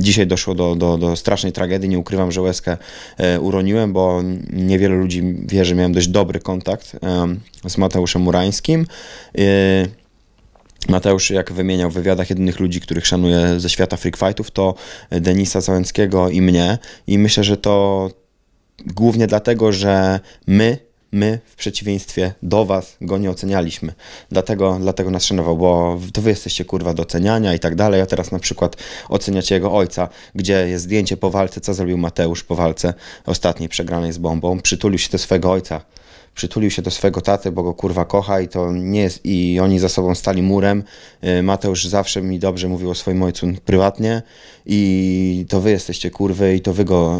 Dzisiaj doszło do, do, do strasznej tragedii. Nie ukrywam, że łezkę e, uroniłem, bo niewiele ludzi wie, że miałem dość dobry kontakt z Mateuszem Murańskim. E, Mateusz, jak wymieniał w wywiadach jednych ludzi, których szanuje ze świata freak fightów, to Denisa Załęckiego i mnie. I myślę, że to głównie dlatego, że my my w przeciwieństwie do was go nie ocenialiśmy. Dlatego, dlatego nas szanował, bo to wy jesteście kurwa do oceniania i tak dalej, a teraz na przykład oceniacie jego ojca, gdzie jest zdjęcie po walce, co zrobił Mateusz po walce ostatniej przegranej z bombą. Przytulił się do swojego ojca, przytulił się do swojego taty, bo go kurwa kocha i to nie jest, i oni za sobą stali murem. Y, Mateusz zawsze mi dobrze mówił o swoim ojcu prywatnie i to wy jesteście kurwy i to wy go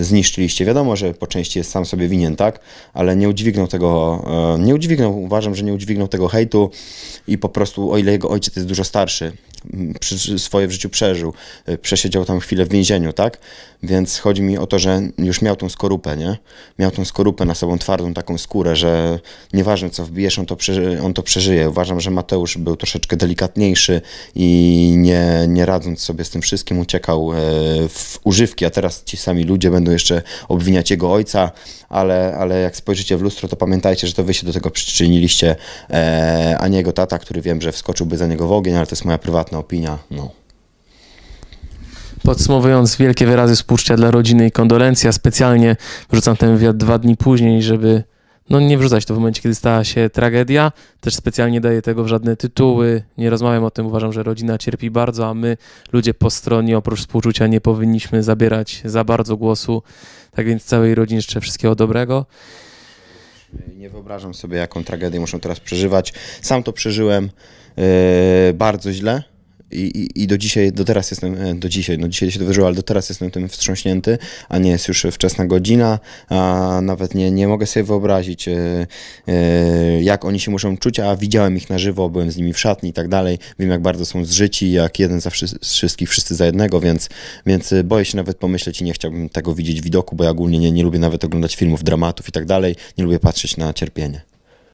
y, zniszczyliście. Wiadomo, że po części jest sam sobie winien, tak? Ale nie udźwignął tego, e, nie udźwignął, uważam, że nie udźwignął tego hejtu i po prostu, o ile jego ojciec jest dużo starszy, przy, swoje w życiu przeżył, y, przesiedział tam chwilę w więzieniu, tak? Więc chodzi mi o to, że już miał tą skorupę, nie? Miał tą skorupę na sobą, twardą taką skórę, że nieważne co wbijesz, on to, przeży, on to przeżyje. Uważam, że Mateusz był troszeczkę delikatniejszy i nie, nie radząc sobie z tym wszystkim uciekał e, w używki, a teraz ci sami ludzie będą jeszcze obwiniać jego ojca, ale, ale jak spojrzycie w lustro, to pamiętajcie, że to wy się do tego przyczyniliście, e, a nie jego tata, który wiem, że wskoczyłby za niego w ogień, ale to jest moja prywatna prywatna opinia. No. Podsumowując, wielkie wyrazy współczucia dla rodziny i kondolencja. Specjalnie wrzucam ten wywiad dwa dni później, żeby no, nie wrzucać to w momencie, kiedy stała się tragedia. Też specjalnie daję tego w żadne tytuły. Nie rozmawiam o tym. Uważam, że rodzina cierpi bardzo, a my, ludzie po stronie, oprócz współczucia, nie powinniśmy zabierać za bardzo głosu. Tak więc całej rodzinie jeszcze wszystkiego dobrego. Nie wyobrażam sobie, jaką tragedię muszę teraz przeżywać. Sam to przeżyłem yy, bardzo źle i, i, do dzisiaj, do teraz jestem, e, do dzisiaj, no dzisiaj się dowierzyło, ale do teraz jestem tym wstrząśnięty, a nie jest już wczesna godzina, a nawet nie, nie mogę sobie wyobrazić, e, e, jak oni się muszą czuć, a widziałem ich na żywo, byłem z nimi w szatni i tak dalej, wiem jak bardzo są zżyci, jak jeden za wszystkich, wszyscy za jednego, więc, więc boję się nawet pomyśleć i nie chciałbym tego widzieć widoku, bo ja ogólnie nie, nie lubię nawet oglądać filmów, dramatów i tak dalej, nie lubię patrzeć na cierpienie.